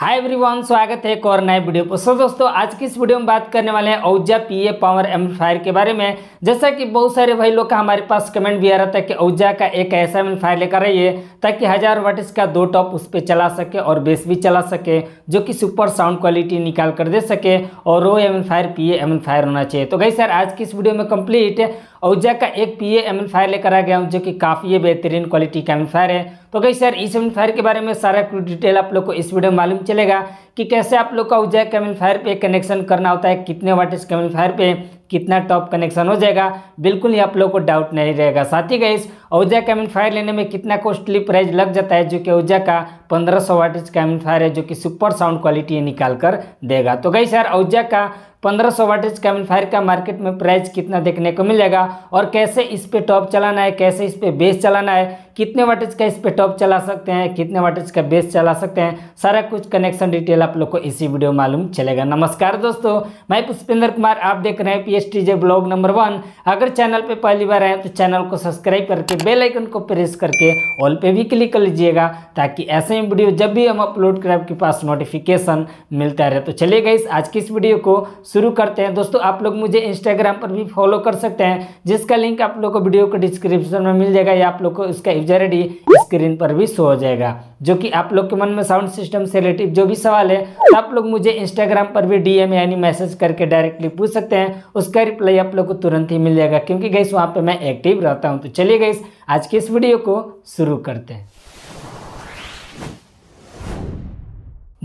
hi everyone स्वागत है एक और नए वीडियो पर सो दोस्तों आज की इस वीडियो में बात करने वाले हैं औजा पीए पावर एम्पलीफायर के बारे में जैसा कि बहुत सारे भाई लोग का हमारे पास कमेंट भी आ रहा था कि औजा का एक ऐसा एम्पलीफायर लेकर आइए ताकि हज़ार वाट इसका दो टॉप उस पर चला सके और बेस भी चला सके जो कि सुपर साउंड क्वालिटी निकाल कर दे सके और वो एम्पलीफायर पी एम्पलीफायर होना चाहिए तो गई सर आज की इस वीडियो में कम्प्लीट औजैक का एक पी एम्पलीफायर लेकर आ गया हूँ जो कि काफ़ी बेहतरीन क्वालिटी का एम्पलीफायर है तो कहीं सर इस एम्पलीफायर के बारे में सारा डिटेल आप लोग को इस वीडियो में मालूम चलेगा कि कैसे आप लोग का औजैक का एम्पलीफायर पे कनेक्शन करना होता है कितने वाटेज के एम्पलीफायर पे कितना टॉप कनेक्शन हो जाएगा बिल्कुल ही आप लोग को डाउट नहीं रहेगा साथ ही गई औजा कैमिन एम्पलीफायर लेने में कितना कॉस्टली प्राइस लग जाता है जो कि औजा का 1500 सौ वाटेज कैमिन फायर है जो कि सुपर साउंड क्वालिटी निकाल कर देगा तो गई सर औजा का पंद्रह सौ वाटेज फायर का मार्केट में प्राइस कितना देखने को मिलेगा और कैसे इस पर टॉप चलाना है कैसे इस पर बेस चलाना है कितने वाटेज का इस पर टॉप चला सकते हैं कितने वाटेज का बेस चला सकते हैं सारा कुछ कनेक्शन डिटेल आप लोग को इसी वीडियो मालूम चलेगा नमस्कार दोस्तों मैं पुष्पेंद्र कुमार आप देख रहे हैं P S T J blog number one अगर चैनल पर पहली बार आए तो चैनल को सब्सक्राइब करके बेल आइकन को प्रेस करके ऑल पे भी क्लिक कर लीजिएगा ताकि ऐसे ही वीडियो जब भी हम अपलोड करें आपके पास नोटिफिकेशन मिलता रहे तो चलिए गई आज की इस वीडियो को शुरू करते हैं दोस्तों आप लोग मुझे इंस्टाग्राम पर भी फॉलो कर सकते हैं जिसका लिंक आप लोग को वीडियो को डिस्क्रिप्शन में मिल जाएगा या आप लोग को इसका एग्जैक्ट ही स्क्रीन पर भी शो हो जाएगा जो कि आप लोग के मन में साउंड सिस्टम से रिलेटिव जो भी सवाल है तो आप लोग मुझे इंस्टाग्राम पर भी डीएम यानी मैसेज करके डायरेक्टली पूछ सकते हैं उसका रिप्लाई आप लोग को तुरंत ही मिल जाएगा क्योंकि गैस वहाँ पर मैं एक्टिव रहता हूँ तो चलिए गैस आज की इस वीडियो को शुरू करते हैं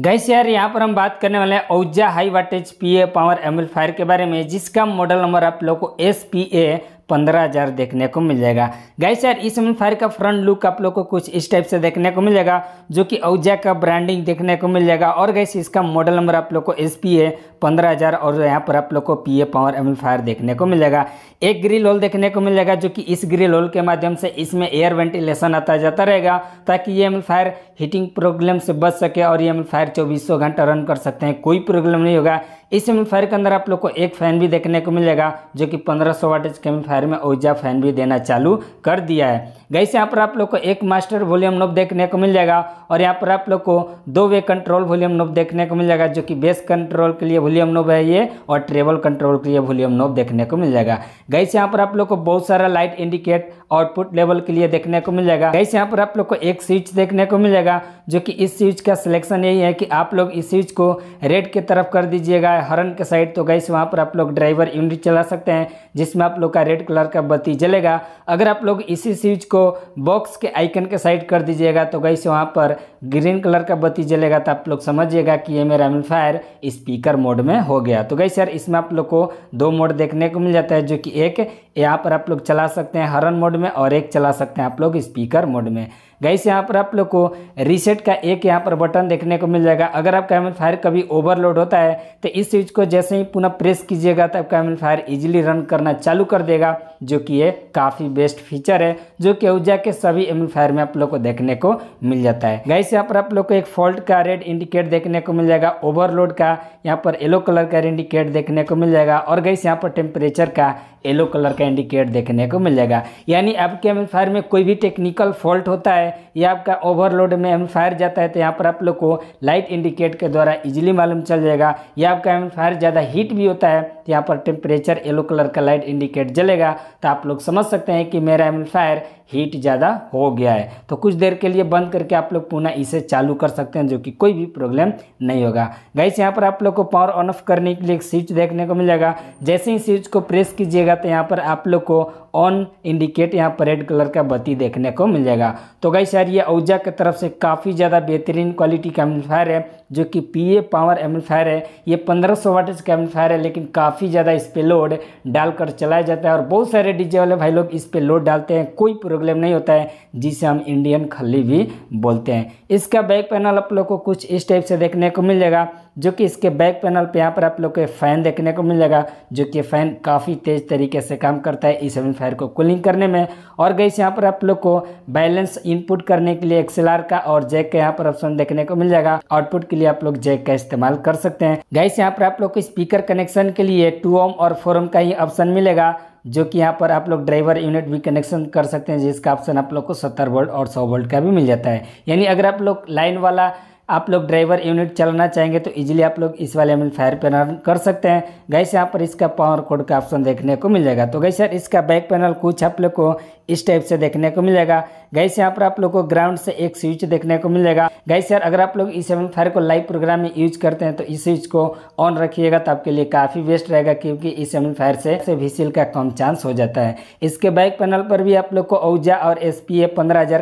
गैस यार यहाँ पर हम बात करने वाले हैं Ahuja high wattage P A power amplifier के बारे में जिसका मॉडल नंबर आप लोगों को एस पी ए पंद्रह हज़ार देखने को मिल जाएगा गाइस यार इस फायर का फ्रंट लुक आप लोग को कुछ इस टाइप से देखने को मिलेगा जो कि औजा का ब्रांडिंग देखने को मिल जाएगा और गाइस इसका मॉडल नंबर आप लोग को एस पी है पंद्रह हज़ार और यहाँ पर आप लोग को P A power amplifier देखने को मिल जाएगा एक ग्रिल होल देखने को मिल जाएगा जो कि इस ग्रिल होल के माध्यम से इसमें एयर वेंटिलेशन आता जाता रहेगा ताकि ये एम फायर हीटिंग प्रॉब्लम से बच सके और ये एम फायर चौबीसों घंटा रन कर सकते हैं कोई प्रॉब्लम नहीं होगा इस एम्पलीफायर के अंदर आप लोग को एक फ़ैन भी देखने को मिलेगा जो कि 1500 सौ वाटेज के एम्पलीफायर में ओजा फैन भी देना चालू कर दिया है गैस यहाँ पर आप लोग को एक मास्टर वॉल्यूम नोब देखने को मिल जाएगा और यहाँ पर आप लोग को दो वे कंट्रोल वॉल्यूम नोब देखने को मिल जाएगा जो कि बेस कंट्रोल के लिए वॉल्यूम नोब है ये और ट्रेबल कंट्रोल के लिए वॉल्यूम नोब देखने को मिल जाएगा गैस यहाँ पर आप लोग को बहुत सारा लाइट इंडिकेट आउटपुट लेवल के लिए देखने को मिल जाएगा गैस यहाँ पर आप लोग को एक स्विच देखने को मिल जाएगा जो कि इस स्विच का सिलेक्शन यही है कि आप लोग इस स्विच को रेड की तरफ कर दीजिएगा है हरन के साइड तो गैस वहाँ पर आप लोग ड्राइवर यूनिट चला सकते हैं जिसमें आप लोग का रेड कलर का बत्ती जलेगा अगर आप लोग इसी स्विच को बॉक्स के आइकन के साइड कर दीजिएगा तो गैस वहाँ पर ग्रीन कलर का बत्ती जलेगा तो आप लोग समझिएगा कि ये मेरा एम्पलीफायर स्पीकर मोड में हो गया तो गैस यार इसमें आप लोग को दो मोड देखने को मिल जाता है जो कि एक यहाँ पर आप लोग चला सकते हैं हरन मोड में और एक चला सकते हैं आप लोग स्पीकर मोड में से यहाँ पर आप लोग को रीसेट का एक यहाँ पर बटन देखने को मिल जाएगा अगर आपका फायर कभी ओवरलोड होता है तो इस स्विच को जैसे ही पुनः प्रेस कीजिएगा तो आपका फायर इजीली रन करना चालू कर देगा जो कि ये काफ़ी बेस्ट फीचर है जो कि ऊर्जा के सभी एम्पलीफायर में आप लोग को देखने को मिल जाता है गाइस यहाँ पर आप लोग को एक फॉल्ट का रेड इंडिकेट देखने को मिल जाएगा ओवरलोड का यहाँ पर येलो कलर का इंडिकेट देखने को मिल जाएगा और गाइस यहाँ पर टेम्परेचर का येलो कलर का इंडिकेट देखने को मिल जाएगा यानी आपके एम्पलीफायर में कोई भी टेक्निकल फॉल्ट होता है या आपका ओवरलोड में एम्पलीफायर जाता है तो यहाँ पर आप लोग को लाइट इंडिकेट के द्वारा इजीली मालूम चल जाएगा या आपका एम्पलीफायर ज़्यादा हीट भी होता है तो यहाँ पर टेम्परेचर येलो कलर का लाइट इंडिकेट जलेगा तो आप लोग समझ सकते हैं कि मेरा एम्पलीफायर हीट ज़्यादा हो गया है तो कुछ देर के लिए बंद करके आप लोग पुनः इसे चालू कर सकते हैं जो कि कोई भी प्रॉब्लम नहीं होगा गैस यहाँ पर आप लोग को पावर ऑन ऑफ करने के लिए एक स्विच देखने को मिल जाएगा जैसे ही स्विच को प्रेस कीजिएगा तो यहाँ पर आप लोग को ऑन इंडिकेट यहाँ पर रेड कलर का बत्ती देखने को मिल जाएगा तो गई यार ये ऊर्जा की तरफ से काफ़ी ज़्यादा बेहतरीन क्वालिटी का एम्पलीफायर है जो कि ए पावर एम्पलीफायर है ये पंद्रह सौ वाटेज का एम्पलीफायर है लेकिन काफ़ी ज़्यादा इस पर लोड डालकर चलाया जाता है और बहुत सारे डीजे वाले भाई लोग इस पर लोड डालते हैं कोई प्रॉब्लम प्रॉब्लम नहीं होता है जिसे हम इंडियन खली भी बोलते हैं इसका बैक पैनल आप लोग को कुछ इस टाइप से देखने को मिल जाएगा जो कि इसके बैक पैनल पे यहाँ पर आप लोग को फ़ैन देखने को मिल जाएगा जो कि फ़ैन काफ़ी तेज़ तरीके से काम करता है इस फायर को कूलिंग करने में और गई यहाँ पर आप लोग को बैलेंस इनपुट करने के लिए एक्सएलआर का और जैक का यहाँ पर ऑप्शन देखने को मिल जाएगा आउटपुट के लिए आप लोग जैक का इस्तेमाल कर सकते हैं गैस यहाँ पर आप लोग को स्पीकर कनेक्शन के लिए टू ओम और फोर ओम का ही ऑप्शन मिलेगा जो कि यहाँ पर आप लोग ड्राइवर यूनिट भी कनेक्शन कर सकते हैं जिसका ऑप्शन आप लोग को सत्तर वोल्ट और सौ वोल्ट का भी मिल जाता है यानी अगर आप लोग लाइन वाला आप लोग ड्राइवर यूनिट चलाना चाहेंगे तो इजीली आप लोग इस वाले में फायर पैनल कर सकते हैं गैस यहाँ पर इसका पावर कोड का ऑप्शन देखने को मिल जाएगा तो गैस सर इसका बैक पैनल कुछ आप लोग को इस टाइप से देखने को मिलेगा गैस यहाँ पर आप लोग को ग्राउंड से एक स्विच देखने को मिलेगा गैस यार अगर आप लोग इस सेवन फायर को लाइव प्रोग्राम में यूज करते हैं तो इस स्विच को ऑन रखिएगा तो आपके लिए काफ़ी बेस्ट रहेगा क्योंकि इस सेवन फायर से, से विसिल का कम चांस हो जाता है इसके बैक पैनल पर भी आप लोग को ओजा और एस पी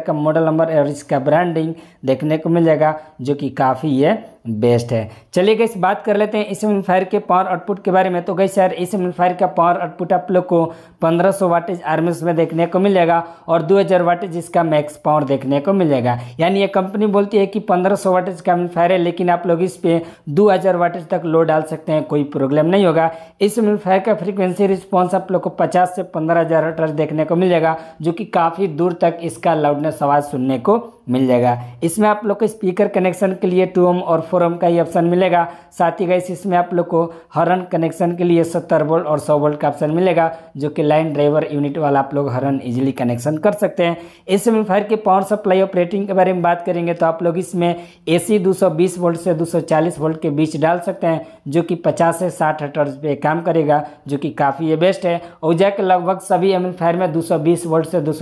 का मॉडल नंबर और इसका ब्रांडिंग देखने को मिलेगा जो कि काफ़ी है बेस्ट है चलिए गई बात कर लेते हैं इस एम्पलीफायर के पावर आउटपुट के बारे में तो गई सर इस एम्पलीफायर का पावर आउटपुट आप लोग को 1500 सौ वाटेज आर्मेस में देखने को मिलेगा और 2000 हज़ार वाटेज इसका मैक्स पावर देखने को मिलेगा यानी ये कंपनी बोलती है कि 1500 सौ वाटेज का एम्पलीफायर है लेकिन आप लोग इस पर दो हज़ार वाटेज तक लो डाल सकते हैं कोई प्रॉब्लम नहीं होगा इस एम्पलीफायर का फ्रिक्वेंसी रिस्पॉन्स आप लोग को पचास से पंद्रह हज़ार देखने को मिलेगा जो कि काफ़ी दूर तक इसका लाउडनेस आवाज़ सुनने को मिल जाएगा इसमें आप लोग को स्पीकर कनेक्शन के लिए टू एम और फोर एम का ही ऑप्शन मिलेगा साथ ही गैस इसमें आप लोग को हरन कनेक्शन के लिए सत्तर वोल्ट और सौ वोल्ट का ऑप्शन मिलेगा जो कि लाइन ड्राइवर यूनिट वाला आप लोग हरन इजिली कनेक्शन कर सकते हैं इस फायर के पावर सप्लाई ऑपरेटिंग के बारे में बात करेंगे तो आप लोग इसमें ए सी वोल्ट से दो वोल्ट के बीच डाल सकते हैं जो कि पचास से साठ हटर्स पर काम करेगा जो कि काफ़ी ये बेस्ट है और के लगभग सभी फायर में दो वोल्ट से दो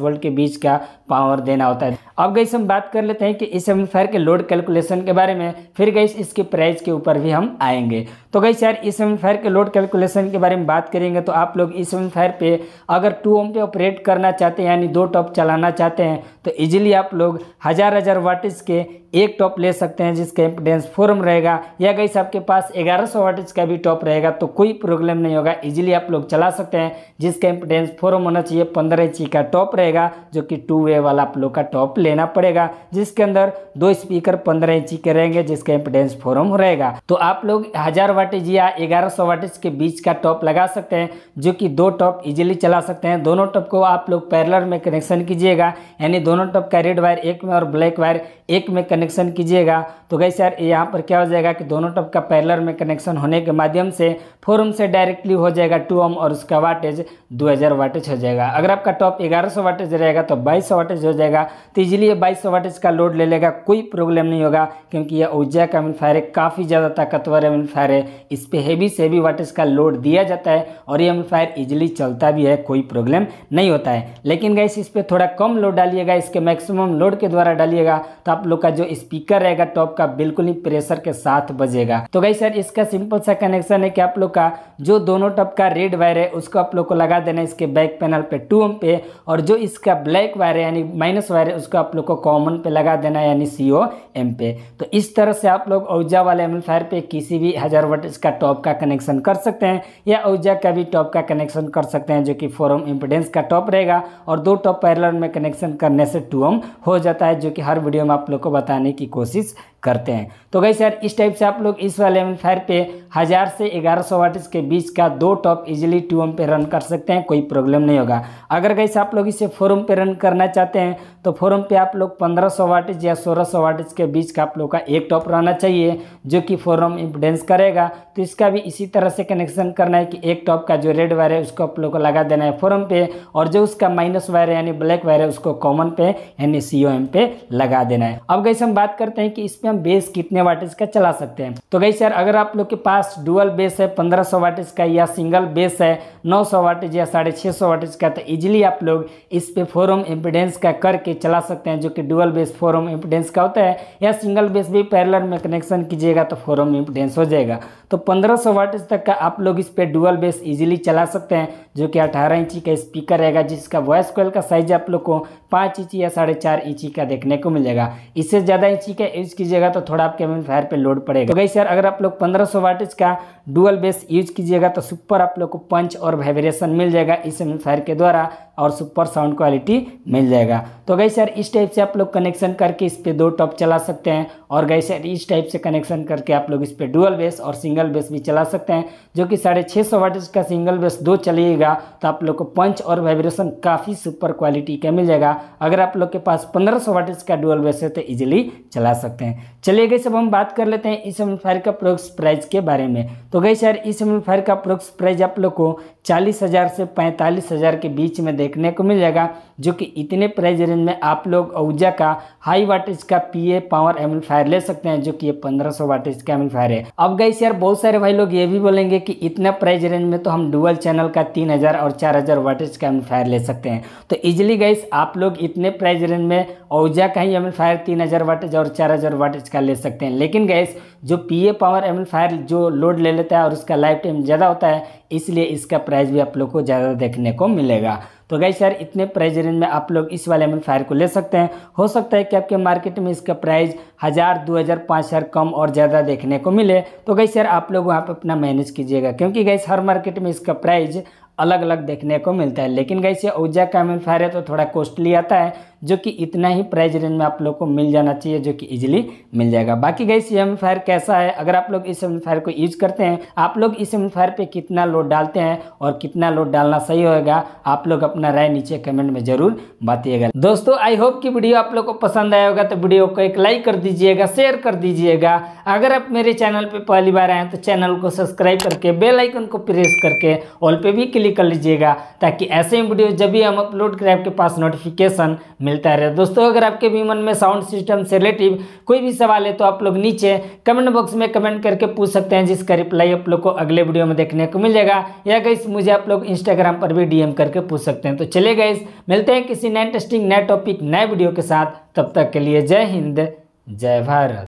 वोल्ट के बीच का पावर देना होता है अब अब गई हम बात कर लेते हैं कि इस एम्पलीफायर के लोड कैलकुलेशन के बारे में फिर गई इसके प्राइस के ऊपर भी हम आएंगे तो गई यार इस एम्पलीफायर के लोड कैलकुलेशन के बारे में बात करेंगे तो आप लोग इस एम्पलीफायर पे अगर टू ओम पे ऑपरेट करना चाहते हैं यानी दो टॉप चलाना चाहते हैं तो ईजिली आप लोग हज़ार हज़ार वाटिस के एक टॉप ले सकते हैं जिसका इम्पिडेंस फॉर्म रहेगा या गई आपके पास ग्यारह सौ का भी टॉप रहेगा तो कोई प्रॉब्लम नहीं होगा इजीली आप लोग चला सकते हैं जिसका इम्पिडेंस फॉर्म होना चाहिए पंद्रह इंची का टॉप रहेगा जो कि टू वे वाला आप लोग का टॉप लेना पड़ेगा जिसके अंदर दो स्पीकर पंद्रह इंची के रहेंगे जिसका इम्पिडेंस फॉर्म रहेगा तो आप लोग हज़ार वाटेज या ग्यारह सौ के बीच का टॉप लगा सकते हैं जो कि दो टॉप इजिली चला सकते हैं दोनों टॉप को आप लोग पैरलर में कनेक्शन कीजिएगा यानी दोनों टॉप का रेड वायर एक में और ब्लैक वायर एक में कनेक्शन कीजिएगा तो गई सर यहाँ पर क्या हो जाएगा कि दोनों टब का पैरलर में कनेक्शन होने के माध्यम से फोर ओम से डायरेक्टली हो जाएगा टू ओम और उसका वाटेज 2000 वाटेज हो जाएगा अगर आपका टॉप 1100 वाटेज रहेगा तो 2200 वाटेज हो जाएगा तो इजिली ये सौ वाटेज का लोड ले लेगा कोई प्रॉब्लम नहीं होगा क्योंकि यह ऊर्जा का एम्पलीफायर है काफ़ी ज़्यादा ताकतवर एम्पलीफायर है इस पर हैवी से हैवी वाटेज का लोड दिया जाता है और ये एम्पलीफायर ईजिली चलता भी है कोई प्रॉब्लम नहीं होता है लेकिन गैस इस पर थोड़ा कम लोड डालिएगा इसके मैक्सिमम लोड के द्वारा डालिएगा तो आप लोग का जो स्पीकर रहेगा टॉप का आपका बिल्कुल ही प्रेशर के साथ बजेगा तो गई सर इसका सिंपल सा कनेक्शन है कि आप लोग का जो दोनों टप का रेड वायर है उसको आप लोग को लगा देना इसके बैक पैनल पे टू एम पे और जो इसका ब्लैक वायर है यानी माइनस वायर है उसको आप लोग को कॉमन पे लगा देना यानी सी ओ एम पे तो इस तरह से आप लोग औजा वाले एम्पलीफायर पे किसी भी हज़ार वट इसका टॉप का कनेक्शन कर सकते हैं या औजा का भी टॉप का कनेक्शन कर सकते हैं जो कि फोर ओम इम्पिडेंस का टॉप रहेगा और दो टॉप पैरलर में कनेक्शन करने से टू ओम हो जाता है जो कि हर वीडियो में आप लोग को बताने की कोशिश कर करते हैं तो गई सर इस टाइप से आप लोग इस वाले एम्पलीफायर पे हज़ार से ग्यारह सौ वाटिस के बीच का दो टॉप इजीली एम पे रन कर सकते हैं कोई प्रॉब्लम नहीं होगा अगर गई आप लोग इसे फोरम पे रन करना चाहते हैं तो फोरम पे आप लोग 1500 वाटेज या 1600 वाटेज के बीच का आप लोग का एक टॉप रहना चाहिए जो कि फोरम इम्पोडेंस करेगा तो इसका भी इसी तरह से कनेक्शन करना है कि एक टॉप का जो रेड वायर है उसको आप लोग को लगा देना है फोरम पे और जो उसका माइनस वायर है यानी ब्लैक वायर है उसको कॉमन पे यानी सी पे लगा देना है अब गई हम बात करते हैं कि इसमें हम बेस कितने वाटेज का चला सकते हैं तो गई सर अगर आप लोग के पास डुअल बेस है पंद्रह वाटेज का या सिंगल बेस है नौ वाटेज या साढ़े वाटेज का तो ईजिली आप लोग इस पे फोरम इम्पिडेंस का करके करके चला सकते हैं जो कि डुअल बेस फोरम इम्पिडेंस का होता है या सिंगल बेस भी पैरेलल में कनेक्शन कीजिएगा तो फोरम इम्पिडेंस हो जाएगा तो 1500 सौ वाट तक का आप लोग इस पर डुअल बेस इजीली चला सकते हैं जो कि 18 इंची का स्पीकर रहेगा जिसका वॉइस कॉल का साइज आप लोग को पाँच इंची या साढ़े चार इंची का देखने को मिलेगा इससे ज़्यादा इंची का यूज़ कीजिएगा तो थोड़ा आपके फायर पर लोड पड़ेगा तो गई सर अगर आप लोग पंद्रह सौ का डुअल बेस यूज कीजिएगा तो सुपर आप लोग को पंच और वाइब्रेशन मिल जाएगा इस फायर के द्वारा और सुपर साउंड क्वालिटी मिल जाएगा तो गई सर इस टाइप से आप लोग कनेक्शन करके इस पर दो टॉप चला सकते हैं और गई सर इस टाइप से कनेक्शन करके आप लोग इस पर डुअल बेस और सिंगल बेस भी चला सकते हैं जो कि साढ़े छः सौ वाट का सिंगल बेस दो चलिएगा लीजिएगा तो आप लोग को पंच और वाइब्रेशन काफ़ी सुपर क्वालिटी का मिल जाएगा अगर आप लोग के पास पंद्रह सौ का डुअल बेस है तो ईजिली चला सकते हैं चलिए गई सब हम बात कर लेते हैं इस फायर का प्रोक्स प्राइस के बारे में तो गई सर इस फायर का प्रोक्स प्राइस आप लोग को चालीस हज़ार से पैंतालीस हज़ार के बीच में देखने को मिल जाएगा जो कि इतने प्राइस रेंज में आप लोग ऊर्जा का हाई वाटेज का पीए पावर एम्पलीफायर ले सकते हैं जो कि ये पंद्रह सौ वाटेज का एम्पलीफायर है अब गई यार बहुत सारे भाई लोग ये भी बोलेंगे कि इतना प्राइस रेंज में तो हम डुअल चैनल का तीन हज़ार और चार हज़ार वाटेज का एम फायर ले सकते हैं तो इजिली गाइस आप लोग इतने प्राइस रेंज में ओजा का ही एम्पलीफायर तीन हज़ार वाटेज और चार हज़ार वाटेज का ले सकते हैं लेकिन गैस जो P A power amplifier जो लोड ले लेता है और उसका लाइफ टाइम ज़्यादा होता है इसलिए इसका प्राइस भी आप लोग को ज़्यादा देखने को मिलेगा तो गाइस यार इतने प्राइस रेंज में आप लोग इस वाले एम फायर को ले सकते हैं हो सकता है कि आपके मार्केट में इसका प्राइस हज़ार दो हज़ार पाँच हज़ार कम और ज़्यादा देखने को मिले तो गाइस यार आप लोग वहाँ पर अपना मैनेज कीजिएगा क्योंकि गाइस हर मार्केट में इसका प्राइस अलग अलग देखने को मिलता है लेकिन गई से ऊर्जा का एम्पलीफायर है तो थोड़ा कॉस्टली आता है जो कि इतना ही प्राइस रेंज में आप लोग को मिल जाना चाहिए जो कि इजीली मिल जाएगा बाकी गई सी फायर कैसा है अगर आप लोग इस फायर को यूज करते हैं आप लोग इस फायर पर कितना लोड डालते हैं और कितना लोड डालना सही होगा आप लोग अपना राय नीचे कमेंट में जरूर बताइएगा दोस्तों आई होप की वीडियो आप लोग को पसंद आया होगा तो वीडियो को एक लाइक कर दीजिएगा शेयर कर दीजिएगा अगर आप मेरे चैनल पर पहली बार आए तो चैनल को सब्सक्राइब करके बेल आइकन को प्रेस करके ऑल पे भी क्लिक कर लीजिएगा ताकि ऐसे ही वीडियो जब भी हम अपलोड करें आपके पास नोटिफिकेशन मिल मिलता रहे दोस्तों अगर आपके भी मन में साउंड सिस्टम से रिलेटिव कोई भी सवाल है तो आप लोग नीचे कमेंट बॉक्स में कमेंट करके पूछ सकते हैं जिसका रिप्लाई आप लोग को अगले वीडियो में देखने को मिल जाएगा या गैस मुझे आप लोग इंस्टाग्राम पर भी डीएम करके पूछ सकते हैं तो चले गए मिलते हैं किसी नए इंटरेस्टिंग नए टॉपिक नए वीडियो के साथ तब तक के लिए जय हिंद जय भारत